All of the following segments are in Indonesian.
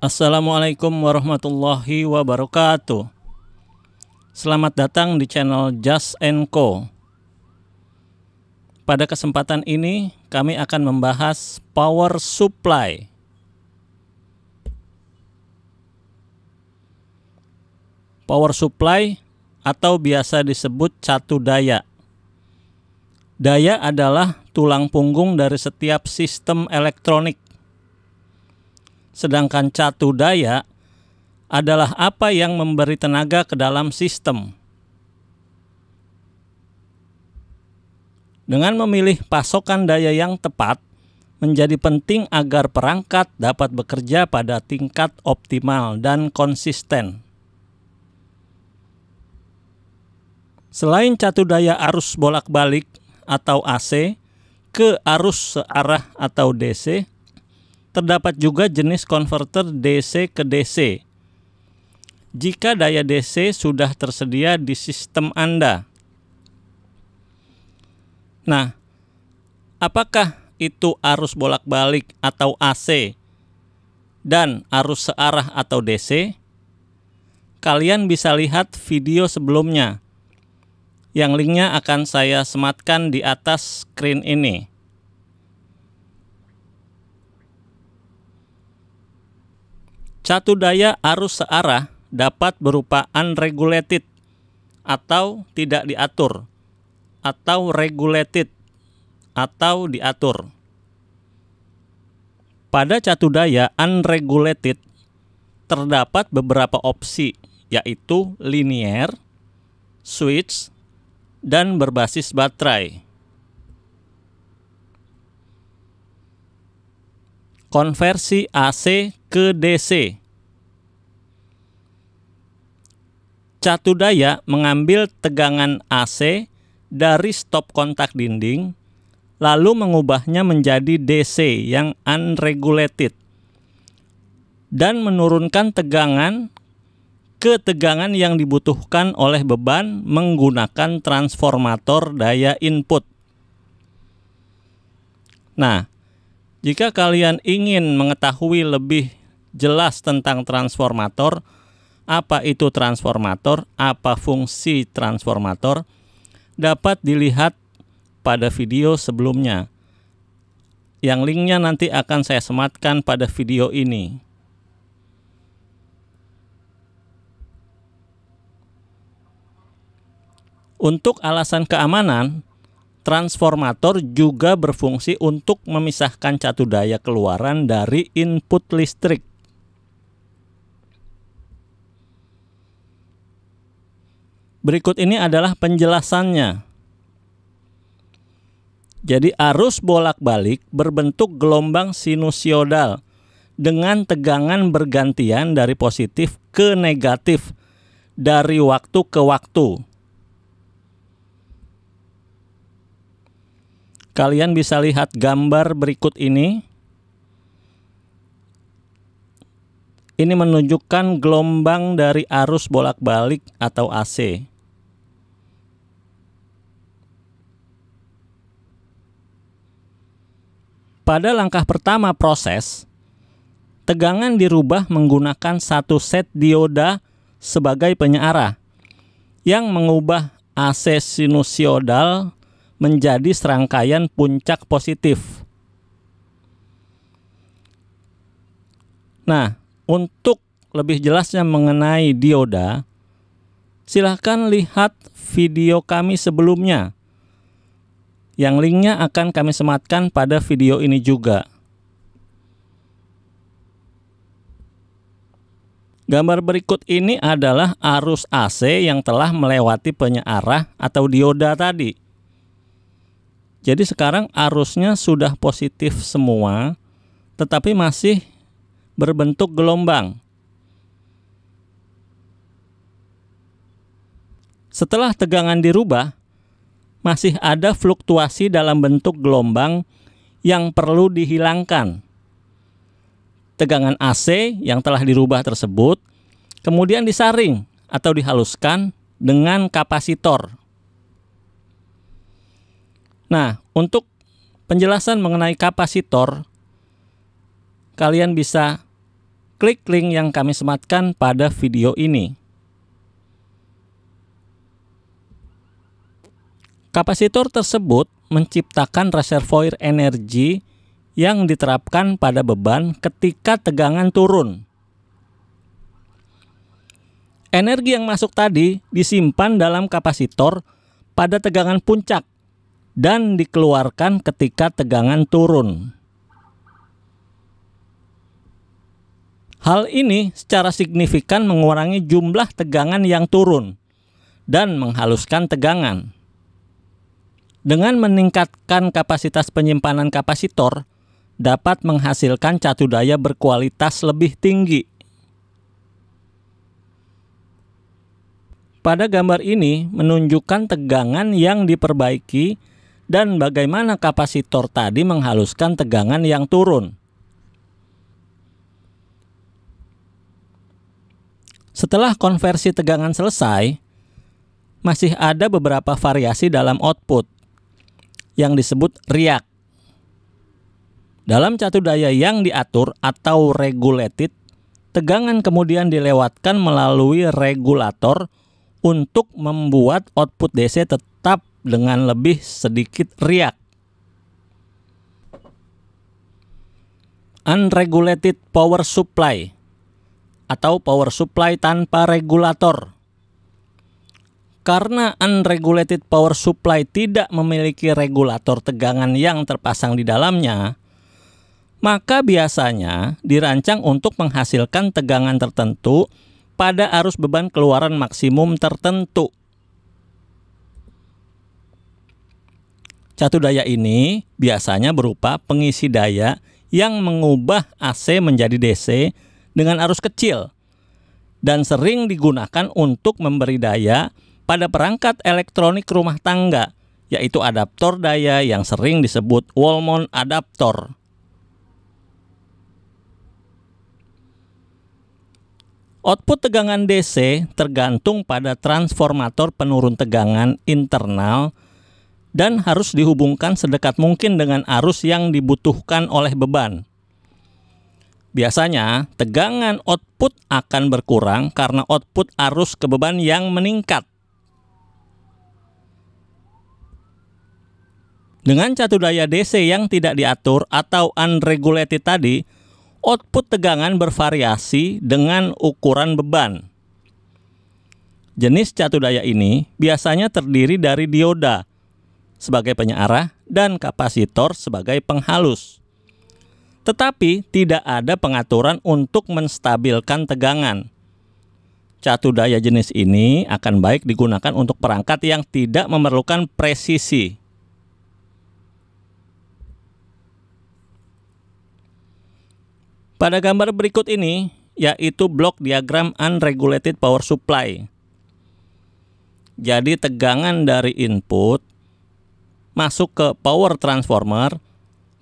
Assalamualaikum warahmatullahi wabarakatuh. Selamat datang di channel Just and Co. Pada kesempatan ini, kami akan membahas power supply. Power supply atau biasa disebut catu daya. Daya adalah tulang punggung dari setiap sistem elektronik. Sedangkan catu daya adalah apa yang memberi tenaga ke dalam sistem. Dengan memilih pasokan daya yang tepat, menjadi penting agar perangkat dapat bekerja pada tingkat optimal dan konsisten. Selain catu daya arus bolak-balik atau AC ke arus searah atau DC, Terdapat juga jenis konverter DC ke DC. Jika daya DC sudah tersedia di sistem Anda. Nah, apakah itu arus bolak-balik atau AC dan arus searah atau DC? Kalian bisa lihat video sebelumnya yang linknya akan saya sematkan di atas screen ini. Satu daya arus searah dapat berupa unregulated atau tidak diatur atau regulated atau diatur. Pada catu daya unregulated terdapat beberapa opsi yaitu linear, switch, dan berbasis baterai. Konversi AC ke DC daya mengambil tegangan AC dari stop kontak dinding lalu mengubahnya menjadi DC yang unregulated dan menurunkan tegangan ke tegangan yang dibutuhkan oleh beban menggunakan transformator daya input. Nah, jika kalian ingin mengetahui lebih jelas tentang transformator, apa itu transformator, apa fungsi transformator, dapat dilihat pada video sebelumnya. Yang linknya nanti akan saya sematkan pada video ini. Untuk alasan keamanan, transformator juga berfungsi untuk memisahkan catu daya keluaran dari input listrik. Berikut ini adalah penjelasannya. Jadi arus bolak-balik berbentuk gelombang sinusoidal dengan tegangan bergantian dari positif ke negatif dari waktu ke waktu. Kalian bisa lihat gambar berikut ini. Ini menunjukkan gelombang dari arus bolak-balik atau AC. Pada langkah pertama proses, tegangan dirubah menggunakan satu set dioda sebagai penyearah yang mengubah AC sinusoidal menjadi serangkaian puncak positif. Nah, untuk lebih jelasnya mengenai dioda, silahkan lihat video kami sebelumnya yang linknya akan kami sematkan pada video ini juga. Gambar berikut ini adalah arus AC yang telah melewati penyearah atau dioda tadi. Jadi sekarang arusnya sudah positif semua, tetapi masih berbentuk gelombang. Setelah tegangan dirubah, masih ada fluktuasi dalam bentuk gelombang yang perlu dihilangkan. Tegangan AC yang telah dirubah tersebut kemudian disaring atau dihaluskan dengan kapasitor. Nah, untuk penjelasan mengenai kapasitor, kalian bisa Klik link yang kami sematkan pada video ini. Kapasitor tersebut menciptakan reservoir energi yang diterapkan pada beban ketika tegangan turun. Energi yang masuk tadi disimpan dalam kapasitor pada tegangan puncak dan dikeluarkan ketika tegangan turun. Hal ini secara signifikan mengurangi jumlah tegangan yang turun dan menghaluskan tegangan. Dengan meningkatkan kapasitas penyimpanan kapasitor, dapat menghasilkan catu daya berkualitas lebih tinggi. Pada gambar ini menunjukkan tegangan yang diperbaiki dan bagaimana kapasitor tadi menghaluskan tegangan yang turun. Setelah konversi tegangan selesai, masih ada beberapa variasi dalam output yang disebut riak. Dalam catu daya yang diatur atau regulated, tegangan kemudian dilewatkan melalui regulator untuk membuat output DC tetap dengan lebih sedikit riak. Unregulated power supply atau power supply tanpa regulator. Karena unregulated power supply tidak memiliki regulator tegangan yang terpasang di dalamnya, maka biasanya dirancang untuk menghasilkan tegangan tertentu pada arus beban keluaran maksimum tertentu. Catu daya ini biasanya berupa pengisi daya yang mengubah AC menjadi DC dengan arus kecil dan sering digunakan untuk memberi daya pada perangkat elektronik rumah tangga, yaitu adaptor daya yang sering disebut wall mount adaptor. Output tegangan DC tergantung pada transformator penurun tegangan internal dan harus dihubungkan sedekat mungkin dengan arus yang dibutuhkan oleh beban. Biasanya, tegangan output akan berkurang karena output arus ke beban yang meningkat. Dengan catu daya DC yang tidak diatur atau unregulated tadi, output tegangan bervariasi dengan ukuran beban. Jenis catu daya ini biasanya terdiri dari dioda sebagai penyearah dan kapasitor sebagai penghalus. Tetapi tidak ada pengaturan untuk menstabilkan tegangan. Catu daya jenis ini akan baik digunakan untuk perangkat yang tidak memerlukan presisi. Pada gambar berikut ini, yaitu blok diagram unregulated power supply. Jadi tegangan dari input masuk ke power transformer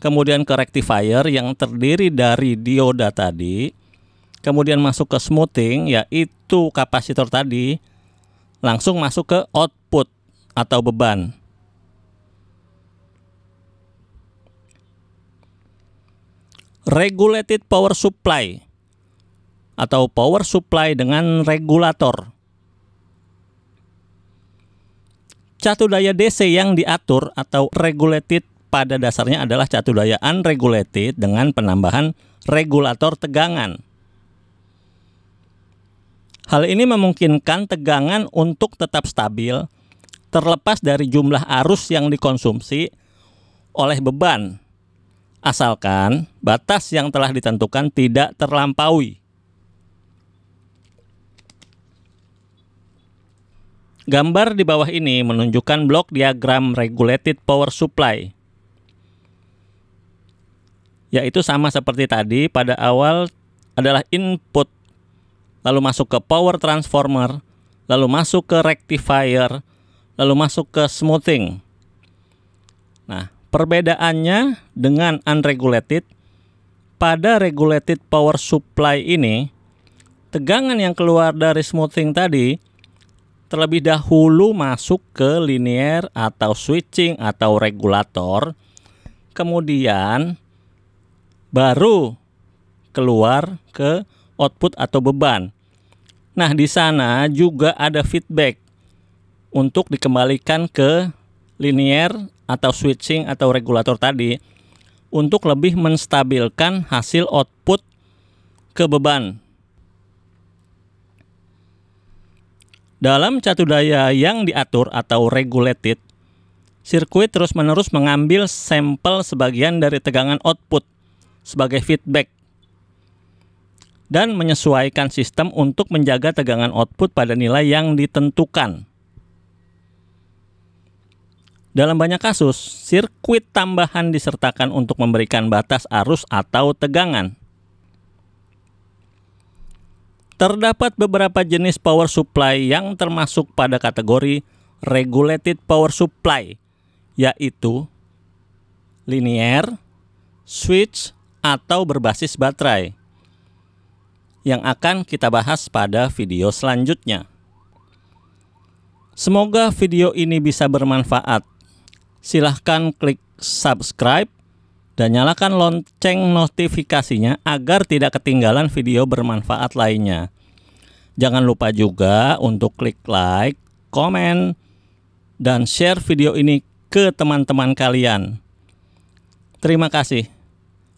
kemudian ke rectifier yang terdiri dari dioda tadi, kemudian masuk ke smoothing yaitu kapasitor tadi, langsung masuk ke output atau beban. Regulated power supply atau power supply dengan regulator. Catu daya DC yang diatur atau regulated pada dasarnya adalah catu daya unregulated dengan penambahan regulator tegangan. Hal ini memungkinkan tegangan untuk tetap stabil terlepas dari jumlah arus yang dikonsumsi oleh beban asalkan batas yang telah ditentukan tidak terlampaui. Gambar di bawah ini menunjukkan blok diagram regulated power supply yaitu sama seperti tadi pada awal adalah input lalu masuk ke power transformer lalu masuk ke rectifier lalu masuk ke smoothing nah perbedaannya dengan unregulated pada regulated power supply ini tegangan yang keluar dari smoothing tadi terlebih dahulu masuk ke linear atau switching atau regulator kemudian baru keluar ke output atau beban. Nah, di sana juga ada feedback untuk dikembalikan ke linear atau switching atau regulator tadi untuk lebih menstabilkan hasil output ke beban. Dalam catu daya yang diatur atau regulated, sirkuit terus-menerus mengambil sampel sebagian dari tegangan output – sebagai feedback dan menyesuaikan sistem untuk menjaga tegangan output pada nilai yang ditentukan. Dalam banyak kasus, sirkuit tambahan disertakan untuk memberikan batas arus atau tegangan. Terdapat beberapa jenis power supply yang termasuk pada kategori regulated power supply, yaitu linear, switch, atau berbasis baterai yang akan kita bahas pada video selanjutnya. Semoga video ini bisa bermanfaat. Silahkan klik subscribe dan nyalakan lonceng notifikasinya agar tidak ketinggalan video bermanfaat lainnya. Jangan lupa juga untuk klik like, komen, dan share video ini ke teman-teman kalian. Terima kasih.